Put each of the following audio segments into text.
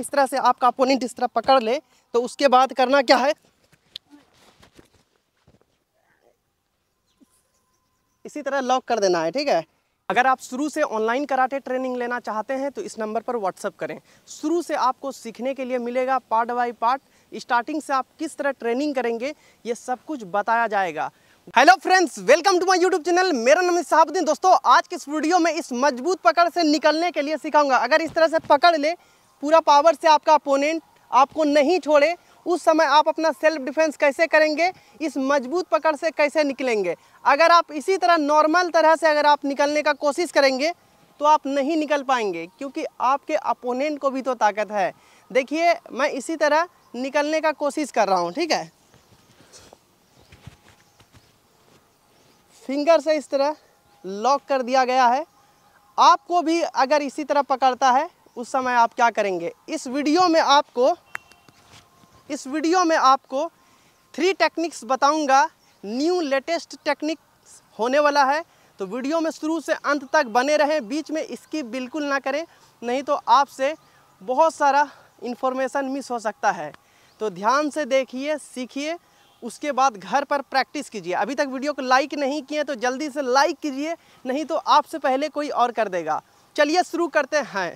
इस तरह से आपका अपोनेंट इस तरह पकड़ ले तो उसके बाद करना क्या है इसी तरह लॉक कर देना है ठीक है अगर आप शुरू से ऑनलाइन कराटे ट्रेनिंग लेना चाहते हैं तो इस नंबर पर व्हाट्सअप करें शुरू से आपको सीखने के लिए मिलेगा पार्ट बाय पार्ट स्टार्टिंग से आप किस तरह ट्रेनिंग करेंगे ये सब कुछ बताया जाएगा hello friends welcome to my YouTube channel मेरा नाम साहबुद्दीन दोस्तों आज के इस वीडियो में इस मजबूत पकड़ से निकलने के लिए सिखाऊंगा अगर इस तरह से पकड़ ले पूरा पावर से आपका अपोनेंट आपको नहीं छोड़े उस समय आप अपना सेल्फ डिफेंस कैसे करेंगे इस मजबूत पकड़ से कैसे निकलेंगे अगर आप इसी तरह नॉर्मल तरह से अगर आप निकलने का कोशिश करेंगे तो आप नहीं निकल पाएंगे क्योंकि आपके अपोनेंट को भी तो ताकत है देखिए मैं इसी तरह निकलने का कोशिश कर रहा हूँ ठीक है फिंगर से इस तरह लॉक कर दिया गया है आपको भी अगर इसी तरह पकड़ता है उस समय आप क्या करेंगे इस वीडियो में आपको इस वीडियो में आपको थ्री टेक्निक्स बताऊंगा न्यू लेटेस्ट टेक्निक होने वाला है तो वीडियो में शुरू से अंत तक बने रहें बीच में इसकी बिल्कुल ना करें नहीं तो आपसे बहुत सारा इन्फॉर्मेशन मिस हो सकता है तो ध्यान से देखिए सीखिए उसके बाद घर पर प्रैक्टिस कीजिए अभी तक वीडियो को लाइक नहीं किए तो जल्दी से लाइक कीजिए नहीं तो आपसे पहले कोई और कर देगा चलिए शुरू करते हैं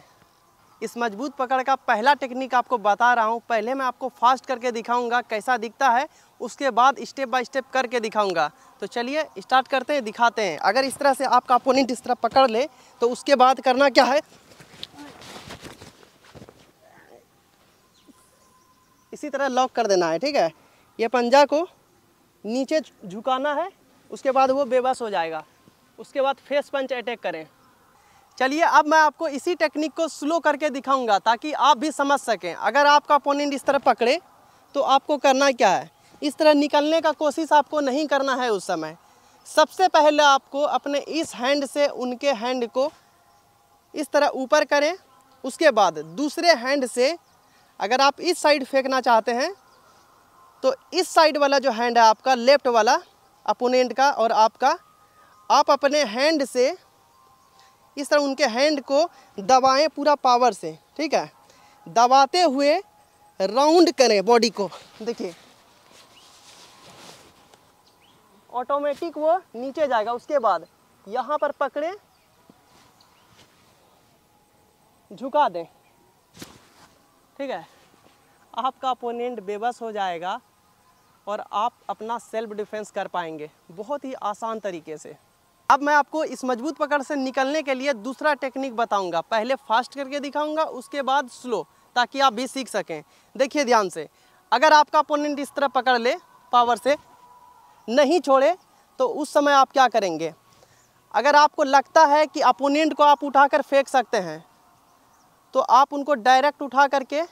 इस मजबूत पकड़ का पहला टेक्निक आपको बता रहा हूँ पहले मैं आपको फास्ट करके दिखाऊंगा कैसा दिखता है उसके बाद स्टेप बाय स्टेप करके दिखाऊंगा तो चलिए स्टार्ट करते हैं दिखाते हैं अगर इस तरह से आपका अपोनेंट इस तरह पकड़ ले तो उसके बाद करना क्या है इसी तरह लॉक कर देना है ठीक है ये पंजा को नीचे झुकाना है उसके बाद वो बेबस हो जाएगा उसके बाद फेस पंच अटैक करें चलिए अब मैं आपको इसी टेक्निक को स्लो करके दिखाऊंगा ताकि आप भी समझ सकें अगर आपका अपोनेंट इस तरह पकड़े तो आपको करना क्या है इस तरह निकलने का कोशिश आपको नहीं करना है उस समय सबसे पहले आपको अपने इस हैंड से उनके हैंड को इस तरह ऊपर करें उसके बाद दूसरे हैंड से अगर आप इस साइड फेंकना चाहते हैं तो इस साइड वाला जो हैंड है आपका लेफ्ट वाला अपोनेंट का और आपका आप अपने हैंड से इस तरह उनके हैंड को दबाएं पूरा पावर से ठीक है दबाते हुए राउंड करें बॉडी को देखिए ऑटोमेटिक वो नीचे जाएगा उसके बाद यहाँ पर पकड़े झुका दें ठीक है आपका अपोनेंट बेबस हो जाएगा और आप अपना सेल्फ डिफेंस कर पाएंगे बहुत ही आसान तरीके से अब मैं आपको इस मजबूत पकड़ से निकलने के लिए दूसरा टेक्निक बताऊंगा पहले फास्ट करके दिखाऊंगा उसके बाद स्लो ताकि आप भी सीख सकें देखिए ध्यान से अगर आपका अपोनेंट इस तरह पकड़ ले पावर से नहीं छोड़े तो उस समय आप क्या करेंगे अगर आपको लगता है कि अपोनेंट को आप उठाकर फेंक सकते हैं तो आप उनको डायरेक्ट उठा करके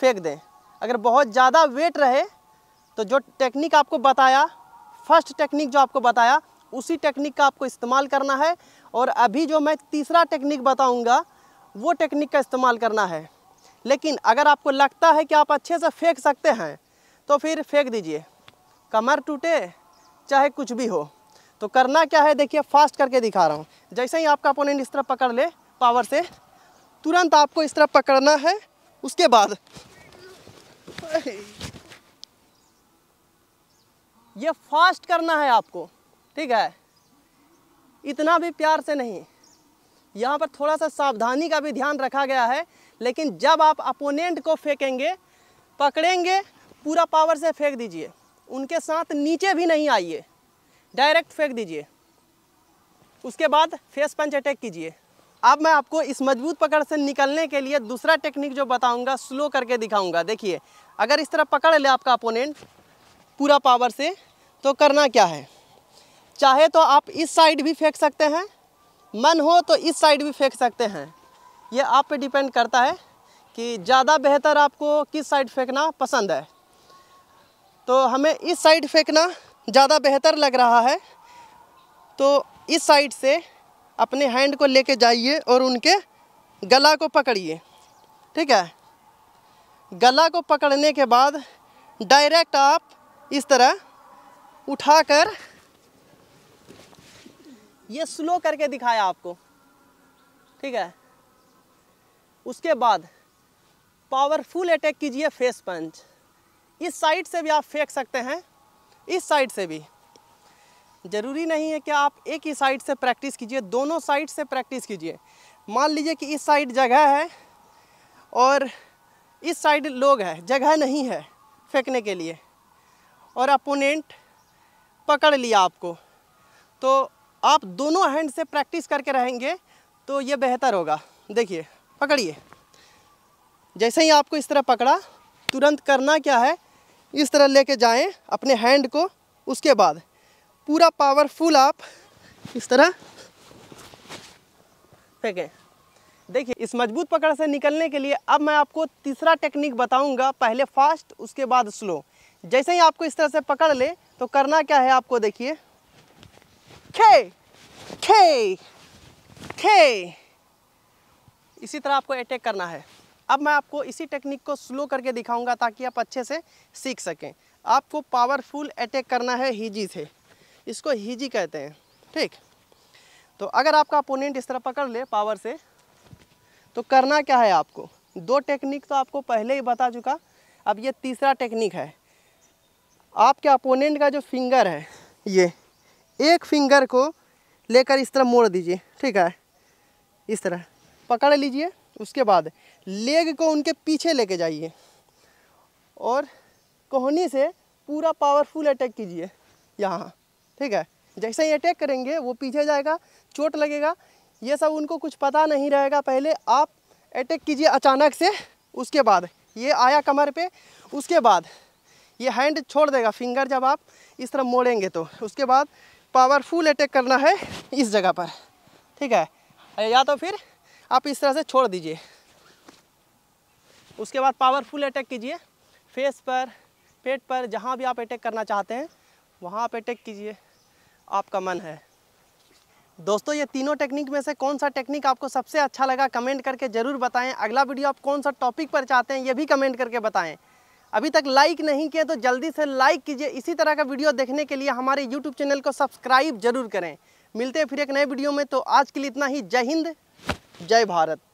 फेंक दें अगर बहुत ज़्यादा वेट रहे तो जो टेक्निक आपको बताया फर्स्ट टेक्निक जो आपको बताया उसी टेक्निक का आपको इस्तेमाल करना है और अभी जो मैं तीसरा टेक्निक बताऊंगा वो टेक्निक का इस्तेमाल करना है लेकिन अगर आपको लगता है कि आप अच्छे से फेंक सकते हैं तो फिर फेंक दीजिए कमर टूटे चाहे कुछ भी हो तो करना क्या है देखिए फास्ट करके दिखा रहा हूँ जैसे ही आपका अपोनेंट इस तरह पकड़ ले पावर से तुरंत आपको इस तरह पकड़ना है उसके बाद ये फास्ट करना है आपको ठीक है इतना भी प्यार से नहीं यहाँ पर थोड़ा सा सावधानी का भी ध्यान रखा गया है लेकिन जब आप अपोनेंट को फेंकेंगे पकड़ेंगे पूरा पावर से फेंक दीजिए उनके साथ नीचे भी नहीं आइए डायरेक्ट फेंक दीजिए उसके बाद फेस पंच अटैक कीजिए अब मैं आपको इस मजबूत पकड़ से निकलने के लिए दूसरा टेक्निक जो बताऊंगा स्लो करके दिखाऊंगा देखिए अगर इस तरह पकड़ ले आपका अपोनेंट पूरा पावर से तो करना क्या है चाहे तो आप इस साइड भी फेंक सकते हैं मन हो तो इस साइड भी फेंक सकते हैं ये आप पे डिपेंड करता है कि ज़्यादा बेहतर आपको किस साइड फेंकना पसंद है तो हमें इस साइड फेंकना ज़्यादा बेहतर लग रहा है तो इस साइड से अपने हैंड को लेके जाइए और उनके गला को पकड़िए ठीक है गला को पकड़ने के बाद डायरेक्ट आप इस तरह उठाकर ये स्लो करके दिखाया आपको ठीक है उसके बाद पावरफुल अटैक कीजिए फेस पंच इस साइड से भी आप फेंक सकते हैं इस साइड से भी ज़रूरी नहीं है कि आप एक ही साइड से प्रैक्टिस कीजिए दोनों साइड से प्रैक्टिस कीजिए मान लीजिए कि इस साइड जगह है और इस साइड लोग हैं जगह नहीं है फेंकने के लिए और अपोनेंट पकड़ लिया आपको तो आप दोनों हैंड से प्रैक्टिस करके रहेंगे तो ये बेहतर होगा देखिए पकड़िए जैसे ही आपको इस तरह पकड़ा तुरंत करना क्या है इस तरह लेके जाएं अपने हैंड को उसके बाद पूरा पावरफुल आप इस तरह फेंकें देखिए इस मजबूत पकड़ से निकलने के लिए अब मैं आपको तीसरा टेक्निक बताऊंगा पहले फास्ट उसके बाद स्लो जैसे ही आपको इस तरह से पकड़ ले तो करना क्या है आपको देखिए K, K, K. इसी तरह आपको अटैक करना है अब मैं आपको इसी टेक्निक को स्लो करके दिखाऊंगा ताकि आप अच्छे से सीख सकें आपको पावरफुल अटैक करना है हीजी से इसको हीजी कहते हैं ठीक तो अगर आपका अपोनेंट इस तरह पकड़ ले पावर से तो करना क्या है आपको दो टेक्निक तो आपको पहले ही बता चुका अब ये तीसरा टेक्निक है आपके अपोनेंट का जो फिंगर है ये एक फिंगर को लेकर इस तरह मोड़ दीजिए ठीक है इस तरह पकड़ लीजिए उसके बाद लेग को उनके पीछे लेके जाइए और कोहनी से पूरा पावरफुल अटैक कीजिए यहाँ ठीक है जैसे ही अटैक करेंगे वो पीछे जाएगा चोट लगेगा ये सब उनको कुछ पता नहीं रहेगा पहले आप अटैक कीजिए अचानक से उसके बाद ये आया कमर पे उसके बाद ये हैंड छोड़ देगा फिंगर जब आप इस तरह मोड़ेंगे तो उसके बाद पावरफुल अटैक करना है इस जगह पर ठीक है या तो फिर आप इस तरह से छोड़ दीजिए उसके बाद पावरफुल अटैक कीजिए फेस पर पेट पर जहाँ भी आप अटैक करना चाहते हैं वहाँ आप अटैक कीजिए आपका मन है दोस्तों ये तीनों टेक्निक में से कौन सा टेक्निक आपको सबसे अच्छा लगा कमेंट करके ज़रूर बताएं अगला वीडियो आप कौन सा टॉपिक पर चाहते हैं ये भी कमेंट करके बताएं अभी तक लाइक नहीं किए तो जल्दी से लाइक कीजिए इसी तरह का वीडियो देखने के लिए हमारे यूट्यूब चैनल को सब्सक्राइब जरूर करें मिलते हैं फिर एक नए वीडियो में तो आज के लिए इतना ही जय हिंद जय भारत